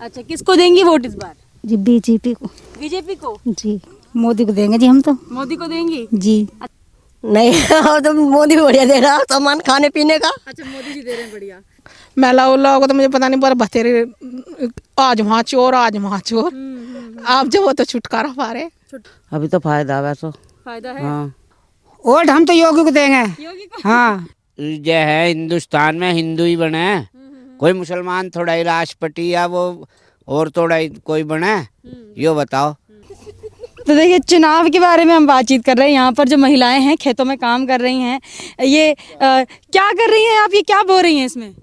अच्छा किसको देंगी वोट इस बार जी बीजेपी को बीजेपी को जी मोदी को देंगे जी हम तो मोदी को देंगी जी नहीं तो मोदी बढ़िया दे रहा सामान खाने पीने का अच्छा मोदी जी दे रहे हैं बढ़िया मेला उल्ला को तो मुझे पता नहीं पर बतेरे आज वहाँ चोर आज वहाँ चोर हम्म, हम्म, हम्म। आप जब वो तो छुटकारा पा रहे अभी तो फायदा वैसे फायदा है हाँ वोट हम तो योगी को देंगे योगी को हाँ जय है हिंदुस्तान में हिंदू ही बने कोई मुसलमान थोड़ा ही राष्ट्रपति या वो और थोड़ा ही कोई बना हम्म। यो बताओ तो देखिए चुनाव के बारे में हम बातचीत कर रहे हैं यहाँ पर जो महिलाएं हैं खेतों में काम कर रही हैं ये आ, क्या कर रही हैं आप ये क्या बो रही हैं इसमें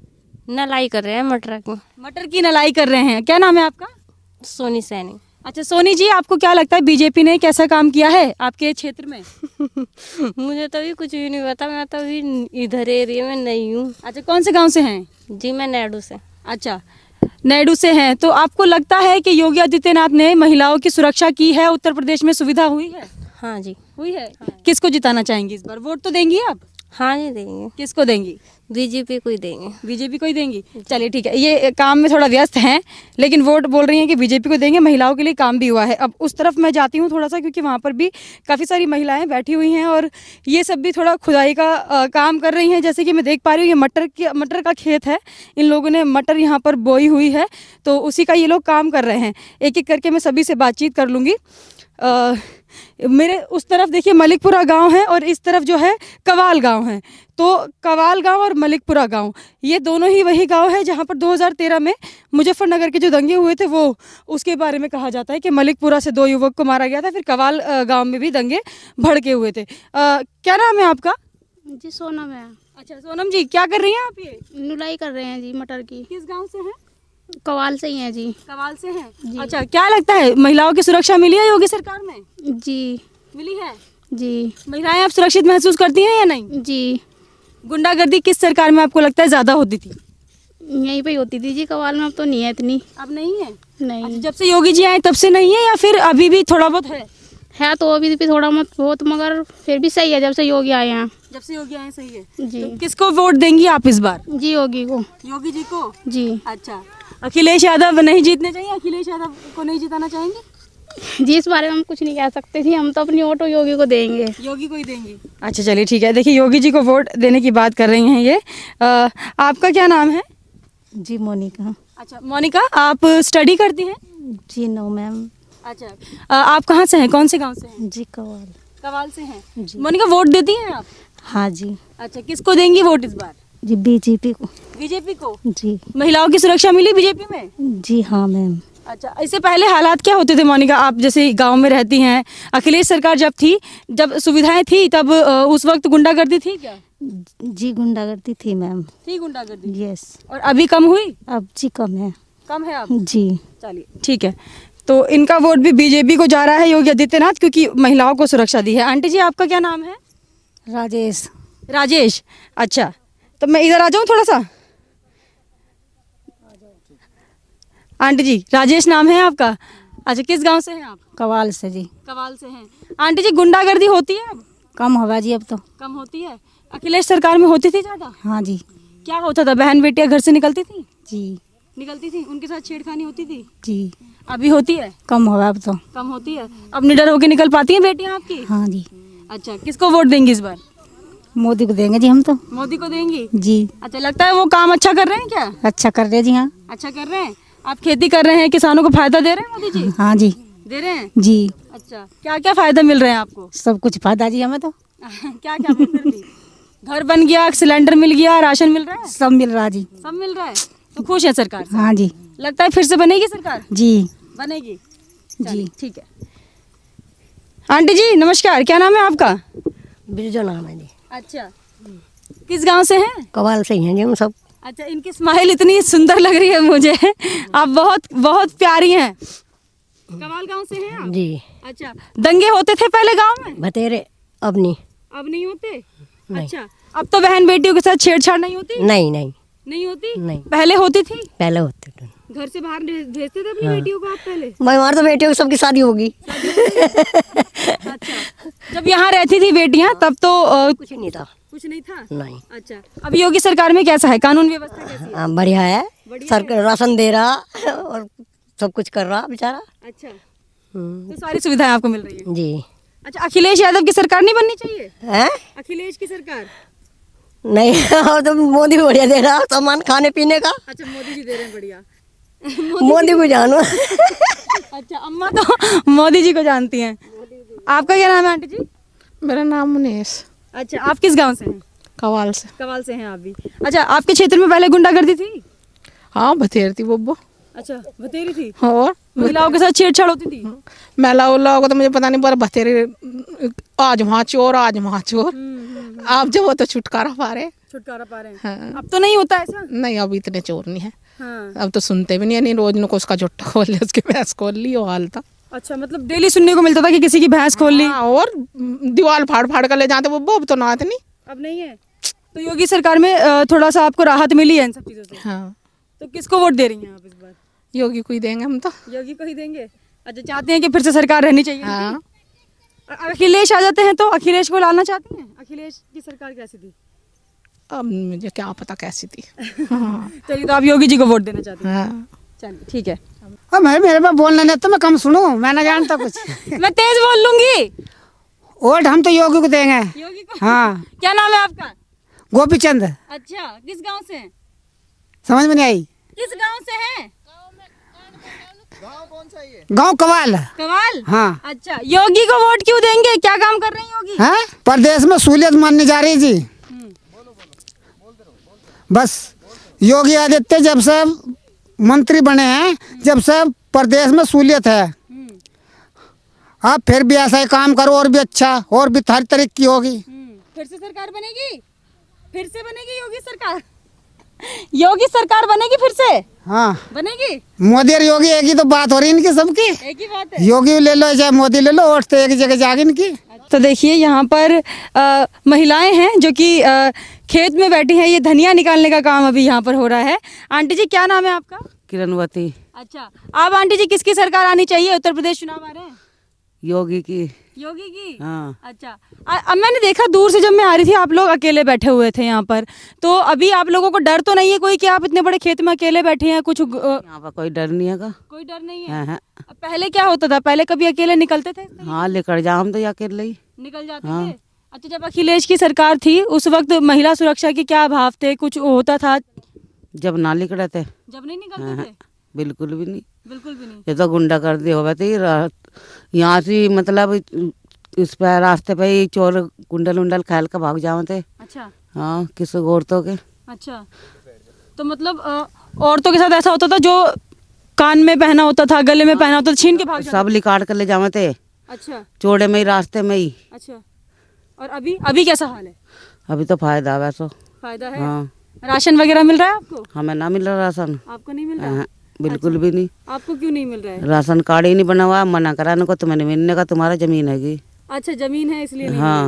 नलाई कर रहे हैं मटर को मटर की नलाई कर रहे हैं क्या नाम है आपका सोनी सैनी अच्छा सोनी जी आपको क्या लगता है बीजेपी ने कैसा काम किया है आपके क्षेत्र में मुझे तो भी कुछ भी नहीं पता मैं तो भी इधर एरिया में नहीं हूँ अच्छा कौन से गांव से हैं जी मैं नेहडू से अच्छा नेहडू से हैं तो आपको लगता है कि योगी आदित्यनाथ ने महिलाओं की सुरक्षा की है उत्तर प्रदेश में सुविधा हुई है हाँ जी हुई है हाँ। किसको जिताना चाहेंगी इस बार वोट तो देंगी आप हाँ जी देंगे किसको देंगी बीजेपी को ही देंगे बीजेपी को ही देंगी चलिए ठीक है ये काम में थोड़ा व्यस्त हैं लेकिन वोट बोल रही हैं कि बीजेपी को देंगे महिलाओं के लिए काम भी हुआ है अब उस तरफ मैं जाती हूँ थोड़ा सा क्योंकि वहाँ पर भी काफ़ी सारी महिलाएं बैठी हुई हैं और ये सब भी थोड़ा खुदाई का आ, काम कर रही हैं जैसे कि मैं देख पा रही हूँ ये मटर की मटर का खेत है इन लोगों ने मटर यहाँ पर बोई हुई है तो उसी का ये लोग काम कर रहे हैं एक एक करके मैं सभी से बातचीत कर लूँगी आ, मेरे उस तरफ देखिए मलिकपुरा गांव है और इस तरफ जो है कवाल गांव है तो कवाल गांव और मलिकपुरा गांव ये दोनों ही वही गांव है जहां पर 2013 में मुजफ्फरनगर के जो दंगे हुए थे वो उसके बारे में कहा जाता है कि मलिकपुरा से दो युवक को मारा गया था फिर कवाल गांव में भी दंगे भड़के हुए थे आ, क्या नाम है आपका जी सोनम है अच्छा सोनम जी क्या कर रही हैं आप ये नुलाई कर रहे हैं जी मटर की किस गाँव से है कवाल से ही है जी कवाल से है जी। अच्छा क्या लगता है महिलाओं की सुरक्षा मिली है योगी सरकार में जी मिली है जी महिलाएं आप सुरक्षित महसूस करती हैं या नहीं जी गुंडागर्दी किस सरकार में आपको लगता है ज्यादा होती थी यहीं पे होती थी जी कवाल में अब तो नहीं है इतनी अब नहीं है नहीं अच्छा, जब से योगी जी आए तब से नहीं है या फिर अभी भी थोड़ा बहुत है है तो अभी भी थोड़ा बहुत बहुत मगर फिर भी सही है जब से योगी आए हैं जब से योगी आए सही है जी तो किसको वोट देंगी आप इस बार जी योगी को योगी जी को जी अच्छा अखिलेश यादव नहीं जीतने चाहिए अखिलेश यादव को नहीं जिताना चाहेंगे जी इस बारे में हम कुछ नहीं कह सकते थे हम तो अपनी वोट योगी को देंगे योगी को ही देंगे अच्छा चलिए ठीक है देखिए योगी जी को वोट देने की बात कर रही हैं ये आ, आपका क्या नाम है जी मोनिका अच्छा मोनिका आप स्टडी करती हैं जी नो मैम अच्छा आ, आप कहाँ से हैं कौन से गाँव से हैं जी कवाल कवाल से हैं मोनिका वोट देती हैं आप हाँ जी अच्छा किसको देंगी वोट इस बार जी बीजेपी को बीजेपी को जी महिलाओं की सुरक्षा मिली बीजेपी में जी हाँ मैम अच्छा इससे पहले हालात क्या होते थे मोनिका आप जैसे गांव में रहती हैं अखिलेश सरकार जब थी जब सुविधाएं थी तब उस वक्त गुंडागर्दी थी क्या जी गुंडागर्दी थी मैम थी गुंडागर्दी यस और अभी कम हुई अब जी कम है कम है आप जी चलिए ठीक है तो इनका वोट भी बीजेपी को जा रहा है योगी आदित्यनाथ क्योंकि महिलाओं को सुरक्षा दी है आंटी जी आपका क्या नाम है राजेश राजेश अच्छा तो मैं इधर आ जाऊँ थोड़ा सा आंटी जी राजेश नाम है आपका अच्छा किस गांव से हैं आप कवाल से जी कवाल से हैं आंटी जी गुंडागर्दी होती है अब कम होगा जी अब तो कम होती है अखिलेश सरकार में होती थी ज़्यादा हाँ जी क्या होता था बहन बेटिया घर से निकलती थी जी निकलती थी उनके साथ छेड़खानी होती थी जी अभी होती है कम होगा अब तो कम होती है अब निडर होके निकल पाती है बेटियाँ आपकी हाँ जी अच्छा किसको वोट देंगी इस बार मोदी को देंगे जी हम तो मोदी को देंगी जी अच्छा लगता है वो काम अच्छा कर रहे हैं क्या अच्छा कर रहे हैं जी हाँ अच्छा कर रहे हैं आप खेती कर रहे हैं किसानों को फायदा दे रहे हैं मोदी जी हाँ जी दे रहे हैं जी अच्छा क्या क्या फायदा मिल रहे हैं आपको सब कुछ फायदा जी हमें तो क्या क्या घर बन गया सिलेंडर मिल गया राशन मिल रहा है सब मिल रहा है जी सब मिल रहा है तो खुश है सरकार हाँ जी लगता है फिर से बनेगी सरकार जी बनेगी जी ठीक है आंटी जी नमस्कार क्या नाम है आपका बिरजो नाम है जी अच्छा किस गांव से हैं कवाल से हैं जी हम सब अच्छा इनकी स्माइल इतनी सुंदर लग रही है मुझे आप बहुत बहुत प्यारी हैं कवाल गांव से हैं आप जी अच्छा दंगे होते थे पहले गांव में बतेरे अब नहीं अब नहीं होते नहीं। अच्छा अब तो बहन बेटियों के साथ छेड़छाड़ नहीं होती नहीं नहीं नहीं होती नहीं पहले होती थी पहले होती थी घर से बाहर भेजते थे अपनी हाँ। बेटियों को आप पहले मैं वहाँ तो बेटियों की सबकी शादी होगी अच्छा जब यहाँ रहती थी बेटियाँ हाँ। तब तो कुछ नहीं था कुछ नहीं था नहीं अच्छा अब योगी सरकार में कैसा है कानून व्यवस्था कैसी है हाँ, बढ़िया है सरकार राशन दे रहा और सब कुछ कर रहा बेचारा अच्छा हम्म। तो सारी सुविधाएं आपको मिल रही है जी अच्छा अखिलेश यादव की सरकार नहीं बननी चाहिए है अखिलेश की सरकार नहीं और तो मोदी बढ़िया दे रहा सामान खाने पीने का अच्छा मोदी जी दे रहे हैं बढ़िया मोदी को जानो अच्छा अम्मा तो मोदी जी को जानती हैं आपका क्या नाम है आंटी जी मेरा नाम मुनेश अच्छा आप किस गांव से हैं कवाल से कवाल से हैं आप भी अच्छा आपके क्षेत्र में पहले गुंडागर्दी थी हाँ बथेर थी बोबो अच्छा बथेरी थी और महिलाओं के साथ छेड़छाड़ होती थी महिला को तो मुझे पता नहीं पर बथेरे आज वहाँ चोर आज वहाँ चोर हम्म, हम्म, हम्म। आप जब वो तो छुटकारा पा रहे छुटकारा पा रहे हैं हाँ। अब तो नहीं होता ऐसा नहीं अब इतने चोर नहीं है हाँ। अब तो सुनते भी नहीं रोज नुको उसका जुट्टा खोल लिया उसकी भैंस खोल ली वो हाल था अच्छा मतलब डेली सुनने को मिलता था कि किसी की भैंस खोल ली हाँ, और दीवार फाड़ फाड़ कर ले जाते वो बोब तो नाथ नहीं अब नहीं है तो योगी सरकार में थोड़ा सा आपको राहत मिली है इन सब चीज़ों से हाँ तो किसको वोट दे रही हैं आप इस बार योगी को ही देंगे हम तो योगी को ही देंगे अच्छा चाहते हैं कि फिर से सरकार रहनी चाहिए हाँ अखिलेश आ जाते हैं तो अखिलेश को लाना चाहते हैं अखिलेश की सरकार कैसी थी अब मुझे क्या पता कैसी थी हाँ। चलिए तो आप योगी जी को वोट देना चाहते हैं हाँ। चलिए ठीक है अब मैं मेरे पास बोलना नहीं तो मैं कम सुनू मैं ना जानता कुछ मैं तेज बोल लूंगी वोट हम तो योगी को देंगे योगी को हाँ क्या नाम है आपका गोपी चंद अच्छा किस गांव से समझ में नहीं आई किस गांव से है गांव कवाल कवाल हाँ अच्छा योगी को वोट क्यों देंगे क्या काम कर रहे हैं योगी है हाँ? प्रदेश में सहूलियत मानने जा रही जी बस योगी आदित्य जब से मंत्री बने हैं जब से प्रदेश में सहूलियत है आप फिर भी ऐसा ही काम करो और भी अच्छा और भी हर की होगी हम्म, फिर से सरकार बनेगी फिर से बनेगी योगी सरकार योगी सरकार बनेगी फिर से हाँ बनेगी मोदी और योगी एक ही तो बात हो रही है इनकी सबकी एक ही बात है योगी ले लो चाहे मोदी ले लो और तो एक जगह जागे इनकी तो देखिए यहाँ पर आ, महिलाएं हैं जो कि खेत में बैठी हैं ये धनिया निकालने का काम अभी यहाँ पर हो रहा है आंटी जी क्या नाम है आपका किरणवती अच्छा आप आंटी जी किसकी सरकार आनी चाहिए उत्तर प्रदेश चुनाव आ रहे हैं योगी की योगी की हाँ अच्छा अब मैंने देखा दूर से जब मैं आ रही थी आप लोग अकेले बैठे हुए थे यहाँ पर तो अभी आप लोगों को डर तो नहीं है कोई कि आप इतने बड़े खेत में अकेले बैठे हैं कुछ यहाँ पर कोई डर नहीं है कोई डर नहीं है हाँ।, हाँ। पहले क्या होता था पहले कभी अकेले निकलते थे हाँ लेकर जाम हम तो अकेले ही निकल जाते हाँ। थे अच्छा जब अखिलेश की सरकार थी उस वक्त महिला सुरक्षा के क्या अभाव थे कुछ होता था जब ना रहे थे जब नहीं हाँ, निकलते हाँ। थे बिल्कुल भी नहीं बिल्कुल भी नहीं ये तो गुंडा कर दी होगा यहाँ से मतलब इस पर रास्ते पे ही चोर कुंडल उंडल खेल के भाग जाओ थे अच्छा हाँ किस औरतों के अच्छा तो मतलब औरतों के साथ ऐसा होता था जो कान में पहना होता था गले में हाँ। पहना होता था छीन के भाग सब लिकाड़ कर ले जावे थे अच्छा चोड़े में ही रास्ते में ही अच्छा और अभी अभी कैसा हाल है अभी तो फायदा वैसा फायदा है हाँ राशन वगैरह मिल रहा है आपको हमें ना मिल रहा राशन आपको नहीं मिल रहा हाँ। बिल्कुल अच्छा। भी नहीं आपको क्यों नहीं मिल रहा है राशन कार्ड ही नहीं बना हुआ मना कराने को तुम्हें तो मिलने का तुम्हारा जमीन है अच्छा जमीन है इसलिए हाँ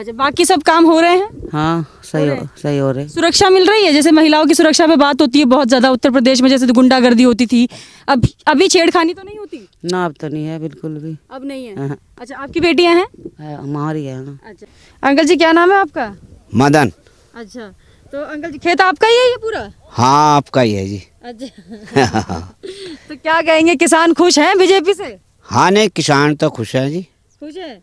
अच्छा बाकी सब काम हो रहे हैं हाँ सही हो, सही हो रहे सुरक्षा मिल रही है जैसे महिलाओं की सुरक्षा पे बात होती है बहुत ज्यादा उत्तर प्रदेश में जैसे गुंडागर्दी होती थी अब अभी छेड़खानी तो नहीं होती ना अब तो नहीं है बिल्कुल भी अब नहीं है हाँ। अच्छा आपकी बेटियां हैं हाँ, हमारी है अच्छा अंकल जी क्या नाम है आपका मदन अच्छा तो अंकल जी खेत आपका ही है ये पूरा हाँ आपका ही है जी अच्छा तो क्या कहेंगे किसान खुश हैं बीजेपी से हाँ नहीं किसान तो खुश है जी खुश है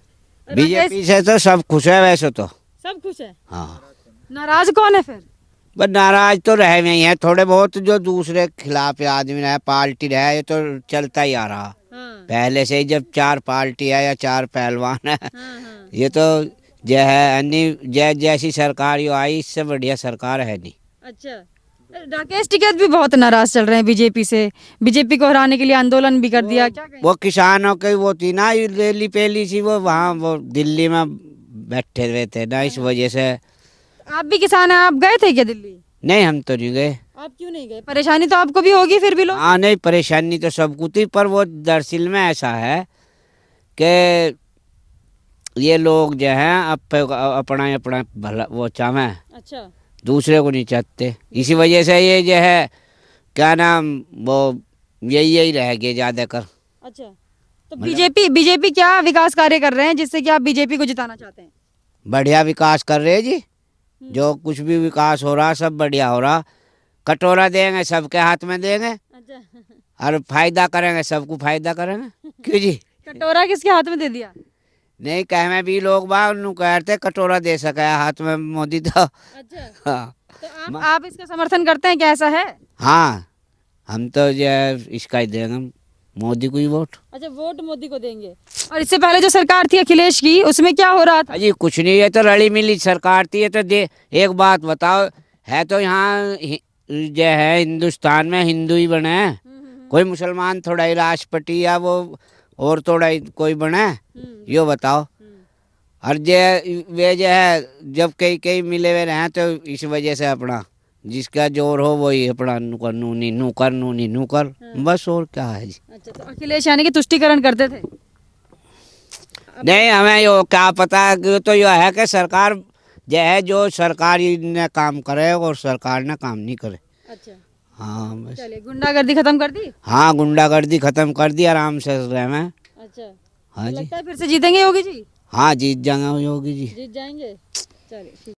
बीजेपी से तो सब खुश है वैसे तो सब खुश है हाँ नाराज कौन है फिर बस नाराज तो रहे नहीं है थोड़े बहुत जो दूसरे खिलाफ आदमी रहे पार्टी रहे ये तो चलता ही आ रहा हाँ। पहले से ही जब चार पार्टी है या चार पहलवान है हाँ हाँ। ये तो जय है जय जैसी सरकार यो आई इससे बढ़िया सरकार है नहीं अच्छा राकेश टिकैत भी बहुत नाराज चल रहे हैं बीजेपी से बीजेपी को हराने के लिए आंदोलन भी कर दिया क्या वो किसानों के वो थी ना रैली पहली थी वो वहाँ वो दिल्ली में बैठे हुए थे ना इस वजह से आप भी किसान हैं आप गए थे क्या दिल्ली नहीं हम तो नहीं गए आप क्यों नहीं गए परेशानी तो आपको भी होगी फिर भी लोग हाँ नहीं परेशानी तो सबको थी पर वो दरअसल में ऐसा है कि ये लोग जो हैं अपना अपना भला वो चाहें अच्छा दूसरे को नहीं चाहते इसी वजह से ये जो है क्या नाम वो यही यही रहेगी ज़्यादा कर अच्छा तो मतलब बीजेपी बीजेपी क्या विकास कार्य कर रहे हैं जिससे कि आप बीजेपी को जिताना चाहते हैं बढ़िया विकास कर रहे हैं जी हम्म। जो कुछ भी विकास हो रहा सब बढ़िया हो रहा कटोरा देंगे सबके हाथ में देंगे और अच्छा। फायदा करेंगे सबको फायदा करेंगे क्यों जी कटोरा किसके हाथ में दे दिया नहीं कह मैं भी लोग बाग कहते कटोरा दे सका हाथ में मोदी तो अच्छा। हाँ तो आप, आप इसका समर्थन करते हैं क्या ऐसा है हाँ हम तो जो इसका ही देंगे मोदी को ही वोट अच्छा वोट मोदी को देंगे और इससे पहले जो सरकार थी अखिलेश की उसमें क्या हो रहा था अजी कुछ नहीं है तो रली मिली सरकार थी तो दे एक बात बताओ है तो यहाँ जो है हिंदुस्तान में हिंदू ही बने हम्म, हम्म, हम्म। कोई मुसलमान थोड़ा ही राष्ट्रपति या वो और थोड़ा कोई बना हम्म। यो बताओ हम्म। और जे वे जो है जब कई कई मिले हुए हैं तो इस वजह से अपना जिसका जोर हो वही अपना नुकर नूनी नूकर नूनी नूकर हम्म। बस और क्या है जी अच्छा तो अखिलेश यानी कि तुष्टिकरण करते थे नहीं हमें यो क्या पता तो यो है कि सरकार जो है जो सरकारी ने काम करे और सरकार ने काम नहीं करे अच्छा हाँ बस गुंडागर्दी खत्म कर दी हाँ गुंडागर्दी खत्म कर दी आराम से रहे मैं अच्छा हाँ जी लगता है फिर से जीतेंगे योगी जी हाँ जीत जाएंगे योगी जी जीत जाएंगे चलिए